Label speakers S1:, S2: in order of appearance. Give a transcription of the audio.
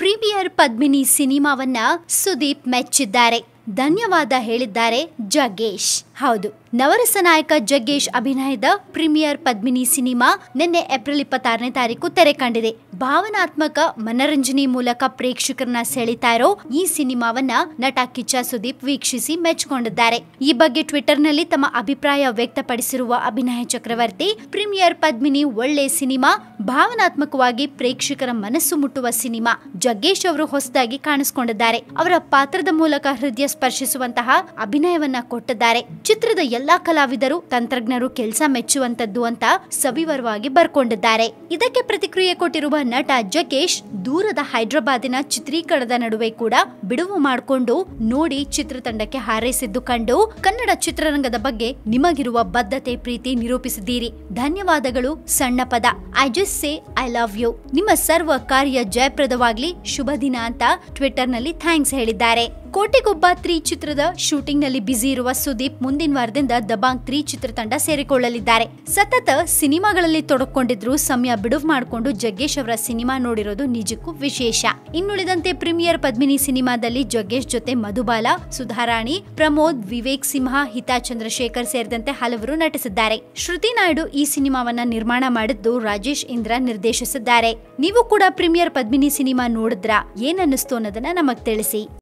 S1: premier Padmini ಸಿನಿಮಾವನ್ನ ಸುದೀಪ್ ಮೆಚ್ಚಿದ್ದಾರೆ ಧನ್ಯವಾದ ಹೇಳಿದ್ದಾರೆ ಜಗ್ಗೇಶ್ ಹೌದು ನವರಸ ನಾಯಕ ಜಗ್ಗೇಶ್ ಅಭಿನಯದ ಪ್ರೀಮಿಯರ್ ಪದ್ಮಿನಿ ಸಿನಿಮಾ ನಿನ್ನೆ ಏಪ್ರಿಲ್ ಇಪ್ಪತ್ತಾರನೇ ತಾರೀಕು ತೆರೆ ಕಂಡಿದೆ ಭಾವನಾತ್ಮಕ ಮನರಂಜನೆ ಮೂಲಕ ಪ್ರೇಕ್ಷಕರನ್ನ ಸೆಳಿತಾ ಇರೋ ಈ ಸಿನಿಮಾವನ್ನ ನಟ ಕಿಚ್ಚ ಸುದೀಪ್ ವೀಕ್ಷಿಸಿ ಮೆಚ್ಚಿಕೊಂಡಿದ್ದಾರೆ ಈ ಬಗ್ಗೆ ಟ್ವಿಟರ್ ನಲ್ಲಿ ತಮ್ಮ ಅಭಿಪ್ರಾಯ ವ್ಯಕ್ತಪಡಿಸಿರುವ ಅಭಿನಯ ಚಕ್ರವರ್ತಿ ಪ್ರೀಮಿಯರ್ ಪದ್ಮಿನಿ ಒಳ್ಳೆ ಸಿನಿಮಾ ಭಾವನಾತ್ಮಕವಾಗಿ ಪ್ರೇಕ್ಷಕರ ಮನಸ್ಸು ಮುಟ್ಟುವ ಸಿನಿಮಾ ಜಗ್ಗೇಶ್ ಅವರು ಹೊಸದಾಗಿ ಕಾಣಿಸಿಕೊಂಡಿದ್ದಾರೆ ಅವರ ಪಾತ್ರದ ಮೂಲಕ ಹೃದಯ ಸ್ಪರ್ಶಿಸುವಂತಹ ಅಭಿನಯವನ್ನ ಕೊಟ್ಟಿದ್ದಾರೆ ಚಿತ್ರದ ಎಲ್ಲಾ ಕಲಾವಿದರು ತಂತ್ರಜ್ಞರು ಕೆಲಸ ಮೆಚ್ಚುವಂತದ್ದು ಅಂತ ಸವಿವರವಾಗಿ ಬರ್ಕೊಂಡಿದ್ದಾರೆ ಇದಕ್ಕೆ ಪ್ರತಿಕ್ರಿಯೆ ಕೊಟ್ಟಿರುವ ನಟ ಜಗೇಶ್ ದೂರದ ಹೈದರಾಬಾದಿನ ಚಿತ್ರೀಕರಣದ ನಡುವೆ ಕೂಡ ಬಿಡುವು ಮಾಡಿಕೊಂಡು ನೋಡಿ ಚಿತ್ರತಂಡಕ್ಕೆ ಹಾರೈಸಿದ್ದು ಕಂಡು ಕನ್ನಡ ಚಿತ್ರರಂಗದ ಬಗ್ಗೆ ನಿಮಗಿರುವ ಬದ್ಧತೆ ಪ್ರೀತಿ ನಿರೂಪಿಸಿದ್ದೀರಿ ಧನ್ಯವಾದಗಳು ಸಣ್ಣ ಪದ I just say I love you ನಿಮ್ಮ ಸರ್ವ ಕಾರ್ಯ ಜಯಪ್ರದವಾಗ್ಲಿ ಶುಭ ದಿನ ಅಂತ ಟ್ವಿಟರ್ ನಲ್ಲಿ ಥ್ಯಾಂಕ್ಸ್ ಹೇಳಿದ್ದಾರೆ ಕೋಟೆಗೊಬ್ಬ ತ್ರೀ ಚಿತ್ರದ ಶೂಟಿಂಗ್ನಲ್ಲಿ ಬ್ಯುಸಿ ಇರುವ ಸುದೀಪ್ ಮುಂದಿನ ವಾರದಿಂದ ದಬಾಂಗ್ ತ್ರೀ ಚಿತ್ರತಂಡ ಸೇರಿಕೊಳ್ಳಲಿದ್ದಾರೆ ಸತತ ಸಿನಿಮಾಗಳಲ್ಲಿ ತೊಡಕೊಂಡಿದ್ರು ಸಮಯ ಬಿಡುವು ಮಾಡಿಕೊಂಡು ಜಗ್ಗೇಶ್ ಅವರ ಸಿನಿಮಾ ನೋಡಿರೋದು ನಿಜಕ್ಕೂ ವಿಶೇಷ ಇನ್ನುಳಿದಂತೆ ಪ್ರೀಮಿಯರ್ ಪದ್ಮಿನಿ ಸಿನಿಮಾದಲ್ಲಿ ಜಗ್ಗೇಶ್ ಜೊತೆ ಮಧುಬಾಲ ಸುಧಾರಾಣಿ ಪ್ರಮೋದ್ ವಿವೇಕ್ ಸಿಂಹ ಹಿತಾ ಚಂದ್ರಶೇಖರ್ ಸೇರಿದಂತೆ ಹಲವರು ನಟಿಸಿದ್ದಾರೆ ಶ್ರುತಿ ನಾಯ್ಡು ಈ ಸಿನಿಮಾವನ್ನ ನಿರ್ಮಾಣ ಮಾಡಿದ್ದು ರಾಜೇಶ್ ಇಂದ್ರ ನಿರ್ದೇಶಿಸಿದ್ದಾರೆ ನೀವು ಕೂಡ ಪ್ರೀಮಿಯರ್ ಪದ್ಮಿನಿ ಸಿನಿಮಾ ನೋಡಿದ್ರ ಏನನ್ನಿಸ್ತು ಅನ್ನೋದನ್ನ ನಮಗ್ ತಿಳಿಸಿ